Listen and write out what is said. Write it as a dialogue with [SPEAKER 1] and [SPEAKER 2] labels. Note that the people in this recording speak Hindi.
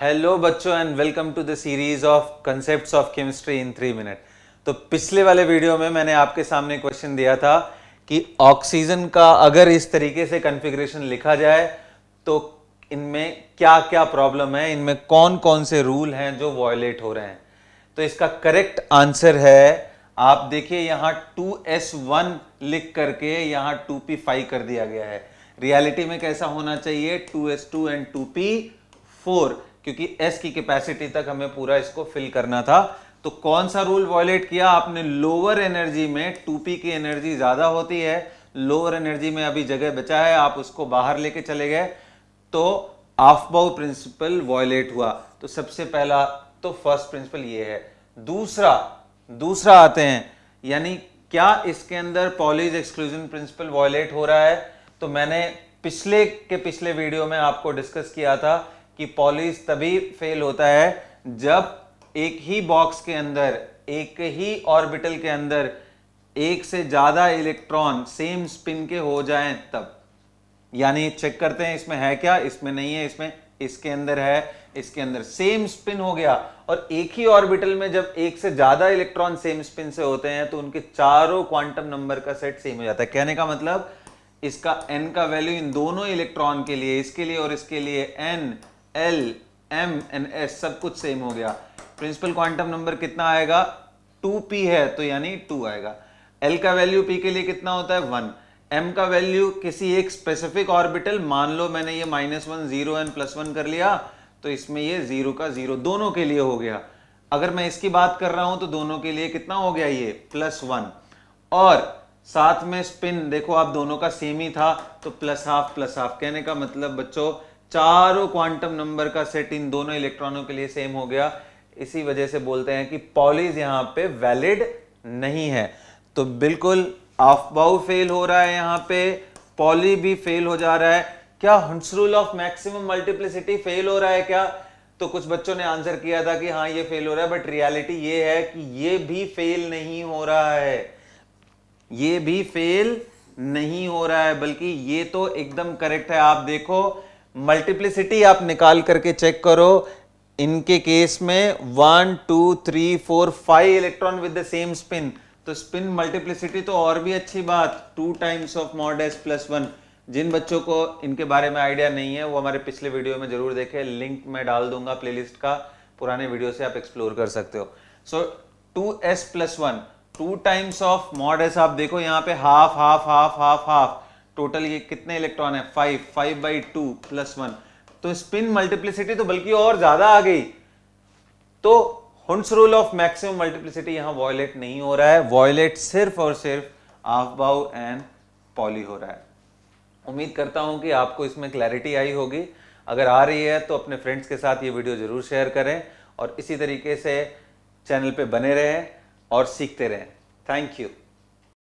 [SPEAKER 1] हेलो बच्चों and welcome to the series of concepts of chemistry in three minute तो पिछले वाले वीडियो में मैंने आपके सामने क्वेश्चन दिया था कि ऑक्सीजन का अगर इस तरीके से कॉन्फ़िगरेशन लिखा जाए तो इनमें क्या क्या प्रॉब्लम है इनमें कौन कौन से रूल हैं जो वॉयलेट हो रहे हैं तो इसका करेक्ट आंसर है आप देखिए यहाँ टू एस वन लिख करके यहाँ टू पी फाइव कर दिया गया है रियलिटी में कैसा होना चाहिए two S two and two P four क्योंकि एस की कैपेसिटी तक हमें पूरा इसको फिल करना था तो कौन सा रूल वॉयलेट किया आपने लोअर एनर्जी में टू की एनर्जी ज़्यादा होती है लोअर एनर्जी में अभी जगह बचा है आप उसको बाहर लेके चले गए तो आफ्बाउ प्रिंसिपल वॉयलेट हुआ तो सबसे पहला तो फर्स्ट प्रिंसिपल ये है दूसरा दूसरा आते हैं यानी क्या इसके अंदर पॉलीज एक्सक्लूजन प्रिंसिपल वॉयलेट हो रहा है तो मैंने पिछले के पिछले वीडियो में आपको डिस्कस किया था कि पॉलिस तभी फेल होता है जब एक ही बॉक्स के अंदर एक ही ऑर्बिटल के अंदर एक से ज़्यादा इलेक्ट्रॉन सेम स्पिन के हो जाए तब यानी चेक करते हैं इसमें है क्या इसमें नहीं है इसमें इसके अंदर है इसके अंदर सेम स्पिन हो गया और एक ही ऑर्बिटल में जब एक से ज्यादा इलेक्ट्रॉन सेम स्पिन से होते हैं तो उनके चारों क्वांटम नंबर का सेट सेम हो जाता है कहने का मतलब इसका एन का वैल्यू इन दोनों इलेक्ट्रॉन के लिए इसके लिए और इसके लिए N L M and S सब कुछ सेम हो गया प्रिंसिपल क्वांटम नंबर कितना आएगा टू पी है तो यानी टू आएगा एल का वैल्यू पी के लिए कितना होता है वन एम का वैल्यू किसी एक स्पेसिफिक ऑर्बिटल मान लो मैंने ये minus one zero and plus one कर लिया तो इसमें ये जीरो का जीरो दोनों के लिए हो गया अगर मैं इसकी बात कर रहा हूं तो दोनों के लिए कितना हो गया ये प्लस वन और साथ में स्पिन देखो आप दोनों का सेम ही था तो प्लस हाफ प्लस हाफ कहने का मतलब बच्चों चारों क्वांटम नंबर का सेट इन दोनों इलेक्ट्रॉनों के लिए सेम हो गया इसी वजह से बोलते हैं कि पॉलीज यहां पे वैलिड नहीं है तो बिल्कुल अफबाउ फेल हो रहा है यहां पे पॉली भी फेल हो जा रहा है क्या Hund's rule of maximum multiplicity fail हो रहा है क्या तो कुछ बच्चों ने आंसर किया था कि हाँ ये फेल हो रहा है बट रियलिटी ये है कि ये भी फेल नहीं हो रहा है ये भी फेल नहीं हो रहा है बल्कि ये तो एकदम करेक्ट है आप देखो मल्टीप्लिसिटी आप निकाल करके चेक करो इनके केस में one two three four five electron with the same spin तो स्पिन मल्टीप्लिसिटी तो और भी अच्छी बात two times of mod S plus one जिन बच्चों को इनके बारे में आइडिया नहीं है वो हमारे पिछले वीडियो में जरूर देखें लिंक मैं डाल दूंगा प्लेलिस्ट का पुराने वीडियो से आप एक्सप्लोर कर सकते हो so two S plus one two times of mod S आप देखो यहाँ पे half half half half half total ये कितने इलेक्ट्रॉन है five five by two plus one तो स्पिन मल्टीप्लिसिटी तो बल्कि और ज्यादा आ गई तो Hund's rule of maximum multiplicity यहां वॉयलेट नहीं हो रहा है वॉयलेट सिर्फ और सिर्फ आफबाउ एंड पॉली हो रहा है उम्मीद करता हूं कि आपको इसमें क्लैरिटी आई होगी अगर आ रही है तो अपने फ्रेंड्स के साथ ये वीडियो जरूर शेयर करें और इसी तरीके से चैनल पे बने रहें और सीखते रहें थैंक यू